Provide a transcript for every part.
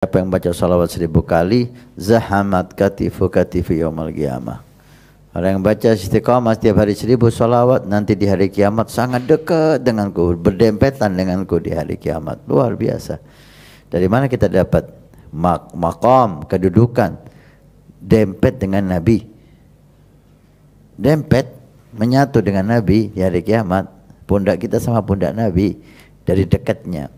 Siapa yang baca salawat seribu kali, zahamat katifu katifu yawmal qiyamah. Orang yang baca istiqamah setiap hari seribu salawat, nanti di hari kiamat sangat dekat denganku, berdempetan denganku di hari kiamat. Luar biasa. Dari mana kita dapat? Mak makom, kedudukan, dempet dengan Nabi. Dempet, menyatu dengan Nabi di hari kiamat. Pundak kita sama pundak Nabi, dari dekatnya.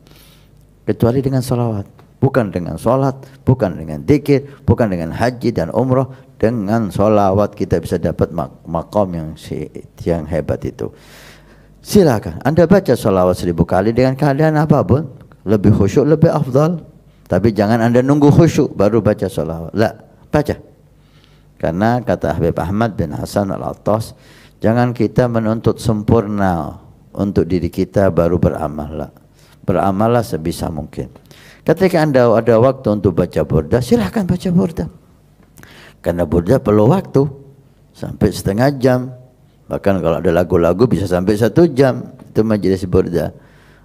Kecuali dengan salawat bukan dengan sholat, bukan dengan dikir, bukan dengan haji dan umroh, dengan sholawat kita bisa dapat makom yang si yang hebat itu. Silakan, anda baca sholawat seribu kali dengan keadaan apapun, lebih khusyuk lebih afdal. Tapi jangan anda nunggu khusyuk baru baca sholawat. Lah, baca. Karena kata Habib Ahmad bin Hasan al-Attas, jangan kita menuntut sempurna untuk diri kita baru beramal. Beramallah sebisa mungkin. Ketika Anda ada waktu untuk baca burda, silahkan baca burda. Karena burda perlu waktu, sampai setengah jam. Bahkan kalau ada lagu-lagu bisa sampai satu jam, itu majelis burda.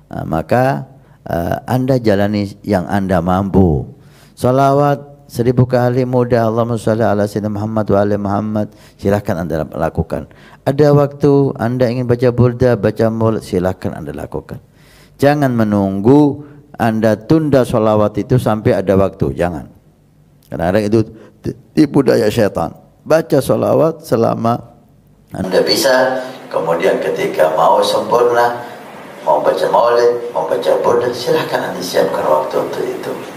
Nah, maka uh, Anda jalani yang Anda mampu. Salawat seribu kali mudah Allahumma salli ala sayyidina Muhammad wa ala Muhammad. Silahkan Anda lakukan. Ada waktu Anda ingin baca burda, baca mulut, silahkan Anda lakukan. Jangan menunggu anda tunda sholawat itu sampai ada waktu. Jangan. Karena kadang itu tipu daya setan. Baca sholawat selama Anda bisa. Kemudian ketika mau sempurna, mau baca maulid, mau baca buddha, silahkan Anda siapkan waktu untuk itu.